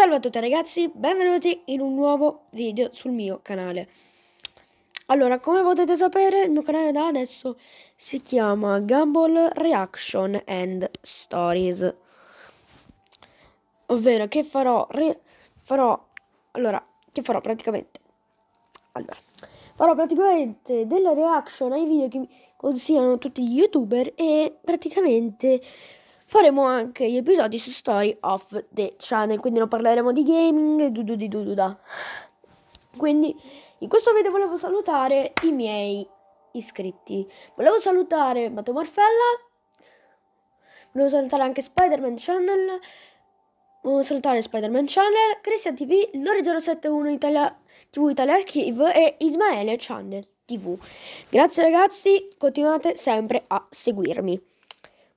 Salve a tutti ragazzi, benvenuti in un nuovo video sul mio canale Allora, come potete sapere, il mio canale da adesso si chiama Gumball Reaction and Stories Ovvero che farò, re, farò, allora, che farò praticamente Allora, farò praticamente delle reaction ai video che mi consigliano tutti gli youtuber e praticamente faremo anche gli episodi su Story of the Channel, quindi non parleremo di gaming, du di da. Quindi in questo video volevo salutare i miei iscritti. Volevo salutare Mato Marfella, volevo salutare anche Spider-Man Channel, volevo salutare Spider-Man Channel, Cristian TV, Lore071 Italia, TV Italia Archive e Ismaele Channel TV. Grazie ragazzi, continuate sempre a seguirmi.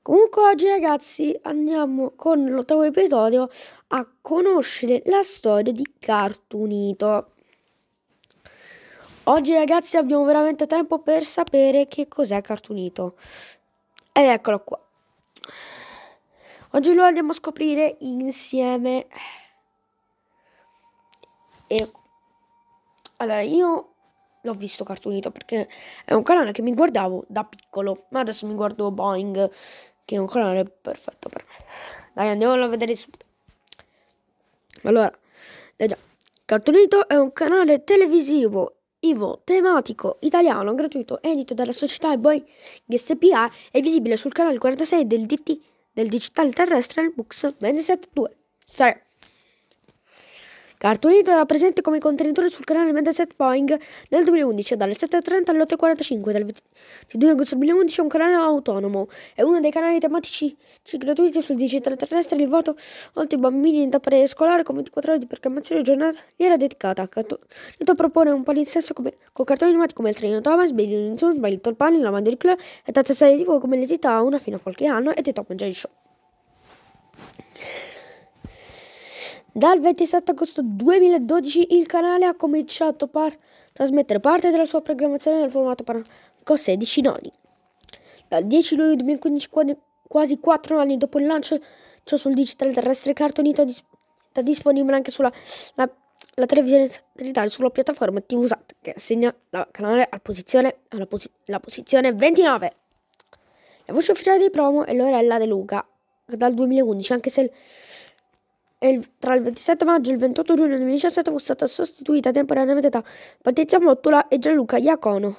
Comunque oggi ragazzi andiamo con l'ottavo episodio a conoscere la storia di Cartunito. Oggi ragazzi abbiamo veramente tempo per sapere che cos'è Cartunito. Ed eccolo qua. Oggi lo andiamo a scoprire insieme. E... Allora io l'ho visto Cartunito perché è un canale che mi guardavo da piccolo, ma adesso mi guardo Boeing che è un colore perfetto per me. Dai, andiamo a vedere subito. Allora, eh già, Cartonito è un canale televisivo Ivo tematico italiano gratuito edito dalla società Boy SPA e visibile sul canale 46 del DT del digitale terrestre al Books 272. Storia. Cartoonito era presente come contenitore sul canale Mediaset Boeing nel 2011 dalle 7.30 alle 8.45 del 22 agosto 2011 è un canale autonomo è uno dei canali tematici gratuiti sul digitale terrestre di voto oltre ai in da prescolare con 24 ore di programmazione era dedicata Cartoonito propone un palinsesto come, con cartoni animati come il treno Thomas Baby Lincoln My Little Pony La Mandy Club e tante serie tv come le città una fino a qualche anno e The Top Jay Show dal 27 agosto 2012 il canale ha cominciato a trasmettere parte della sua programmazione nel formato con 16 nodi. Dal 10 luglio 2015, quasi 4 anni dopo il lancio ciò sul digitale terrestre, Cartonito è dis- disponibile anche sulla la, la televisione satellitare sulla piattaforma TVSAT che assegna il canale alla posizione, alla posi- la posizione 29. La voce ufficiale di promo è Lorella De Luca dal 2011, anche se il, tra il 27 maggio e il 28 giugno 2017 fu stata sostituita temporaneamente da Patrizia Mottola e Gianluca Iacono.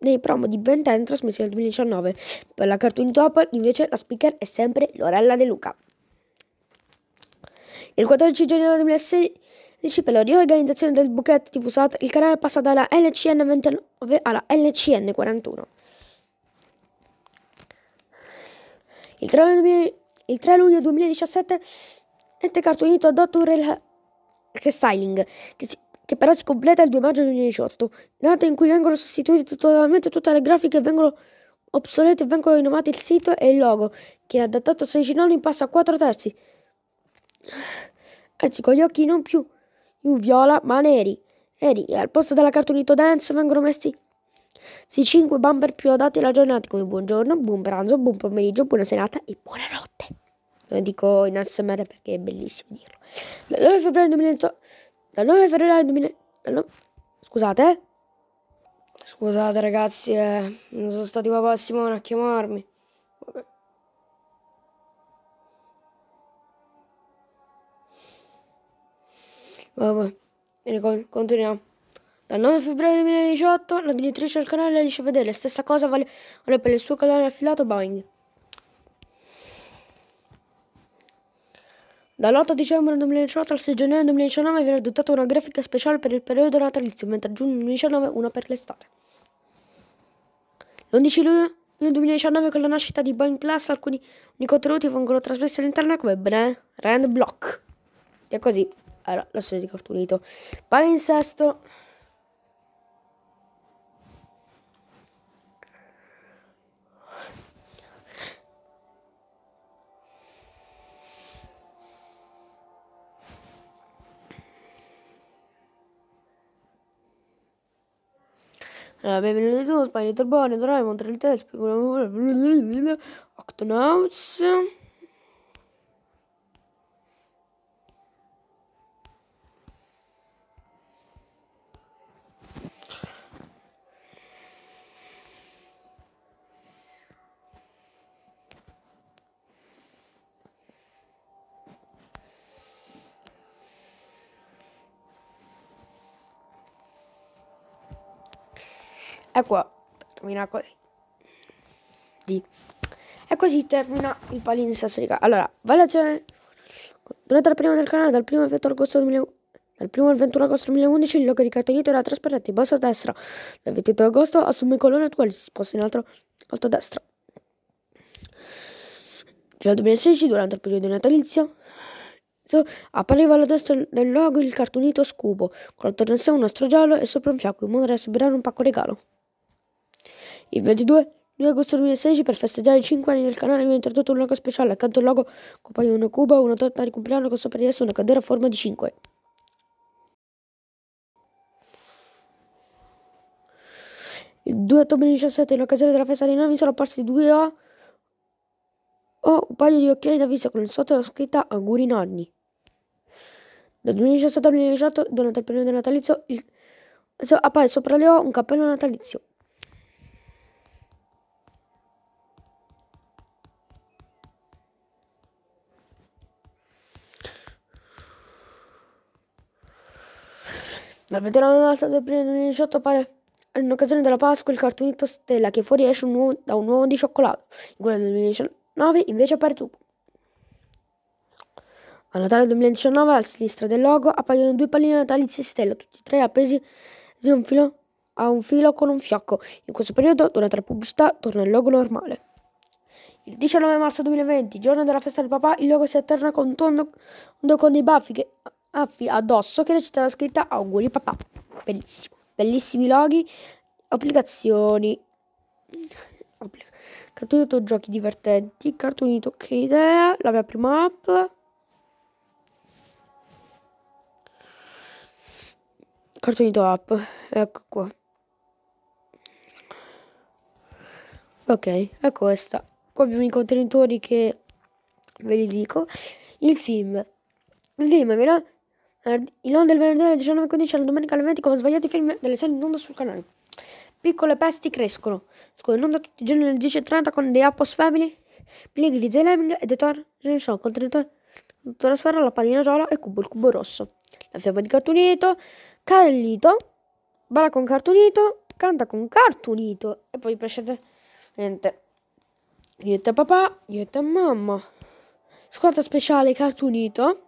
nei promo di Ben 10 trasmessi nel 2019. Per la Cartoon Top invece la speaker è sempre Lorella De Luca. Il 14 gennaio 2016 per la riorganizzazione del Buchetto di Fusat il canale passa dalla LCN 29 alla LCN 41. Il 3, luglio 2017 Entecarto unito a un El Restyling, che, si, che però si completa il 2 maggio 2018, data in cui vengono sostituite totalmente tutte le grafiche vengono obsolete e vengono rinomati il sito e il logo, che è adattato a 16 in passa a 4 terzi. Anzi, con gli occhi non più, più viola, ma neri. Neri, e al posto della cartonito dance vengono messi sì, 5 bumper più adatti alla giornata come buongiorno, buon pranzo, buon pomeriggio, buona serata e buonanotte. Eh, dico in ASMR perché è bellissimo dirlo. Dal 9 febbraio 2018... Dal 9 febbraio 2000... Dal Scusate, eh? Scusate ragazzi, eh. non sono stati papà Simone a chiamarmi. Vabbè. Vabbè, continuiamo. Dal 9 febbraio 2018 la direttrice del canale Alice Vedere, stessa cosa vale, vale per il suo canale affilato Boeing. Dall'8 dicembre 2018 al 6 gennaio 2019 viene adottata una grafica speciale per il periodo natalizio, mentre a giugno 2019 una per l'estate. L'11 luglio 2019 con la nascita di Boeing Plus alcuni contenuti vengono trasmessi all'interno come Bren, Rand Block. E così allora, la storia di Cartoon Palinssesto. Allora, eh, benvenuti tutti, Spine Torbone, Doraemon, Trelitesp, Octonauts... E qua termina così. Di. E così termina il palinsesto di casa. Allora, valutazione. Durante la prima del canale, dal 1 al 21 agosto 2011. Dal 1 21 agosto 2011 il logo di Catonito era trasparente in basso a destra. Dal 22 agosto assume il colore attuale si sposta in alto, alto a destra. Fino al 2016, durante il periodo natalizio, appariva alla destra del logo il cartonito scubo, con attorno a sé un nastro giallo e sopra un fiacco in modo da assicurare un pacco regalo. Il 22 2 agosto 2016 per festeggiare i 5 anni del canale viene introdotto un logo speciale. Accanto al logo compaiono una cuba, una torta di compleanno con sopra di essa una candela a forma di 5. Il 2 ottobre 2017, in occasione della festa dei nani, sono apparsi due O. Ho un paio di occhiali da vista con sotto la scritta Auguri nonni. Dal 2017 al 2018, durante il periodo natalizio, il... appare sopra le O un cappello natalizio. Dal 29 marzo del 2018 pare. in occasione della Pasqua il cartunito Stella che fuoriesce un uovo, da un uovo di cioccolato. In quello del 2019 invece appare tu. A Natale 2019 a sinistra del logo appaiono due palline natalizie Stella, tutti e tre appesi un filo, a un filo con un fiocco. In questo periodo, durante la pubblicità, torna il logo normale. Il 19 marzo 2020, giorno della festa del papà, il logo si alterna con un tondo con dei baffi che affi- addosso che recita la scritta auguri papà. Bellissimo. Bellissimi loghi, applicazioni, cartonito giochi divertenti, cartonito che idea, la mia prima app. Cartonito app, ecco qua. Ok, ecco questa. Qua abbiamo i contenitori che ve li dico. Il film. Il film, verrà il on del venerdì alle 19.15 alla domenica alle 20 con svariati film delle serie in onda sul canale. Piccole pesti crescono. Scuola in onda tutti i giorni alle 10.30 con The Appos Family, Pilegri di Lemming e The Torre Show tutta la sfera, la pallina giola e Cubo il cubo rosso. La fiamma di Cartunito, Carlito, Balla con Cartunito, Canta con Cartunito e poi prescindere. Niente. Io e te papà, io e te mamma. Squadra speciale Cartunito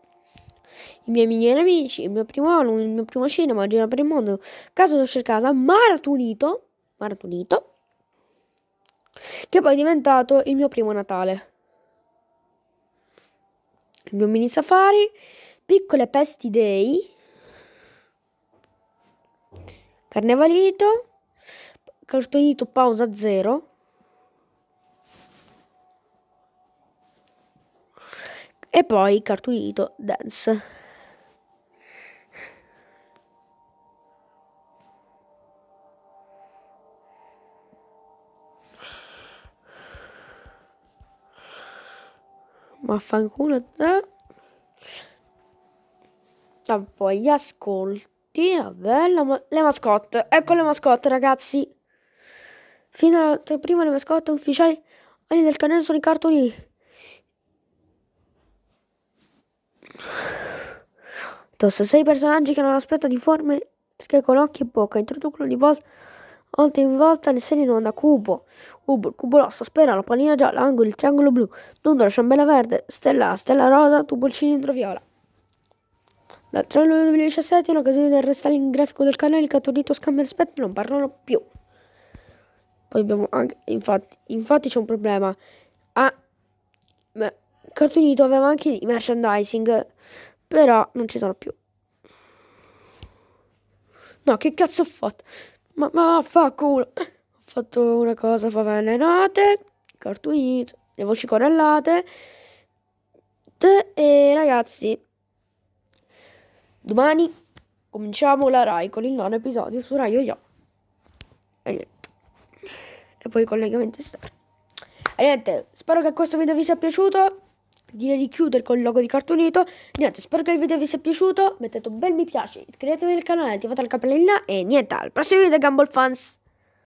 i miei migliori amici, il mio primo album, il mio primo cinema, Gira per il mondo, Caso Dolce Casa, maratonito, maratonito, che poi è diventato il mio primo Natale. Il mio mini safari, piccole pesti day, carnevalito, cartolito pausa zero, e poi Cartoonito Dance. Vaffanculo da... Ah, poi gli ascolti, vabbè, la, le mascotte. Ecco le mascotte, ragazzi. Fino alla prima le mascotte ufficiali del canale sono i cartoni. Tosso, sei personaggi che hanno l'aspetto di forme che con occhi e bocca introducono di volta, volta in volta le serie in onda. Cubo, Ubo, cubo rosso, spera, la pallina gialla, angolo, il triangolo blu, nudolo, ciambella verde, stella, stella rosa, tubo, il cilindro viola. Dal 3 luglio 2017, in occasione del restyling grafico del canale, il cattolito scambia l'aspetto e non parlano più. Poi abbiamo anche, infatti, infatti c'è un problema. Ah, beh, Cartoonito aveva anche i merchandising, però non ci sono più. No, che cazzo ho fatto? Ma, ma fa culo! Ho fatto una cosa, favelle note, Cartoonito, le voci correlate. E ragazzi, domani cominciamo la Rai con il nono episodio su Rai Yo. E niente. E poi collegamento esterno. E niente, spero che questo video vi sia piaciuto direi di chiudere con il logo di cartonito Niente, spero che il video vi sia piaciuto, mettete un bel mi piace, iscrivetevi al canale, attivate la campanellina e niente, al prossimo video Gumball Fans!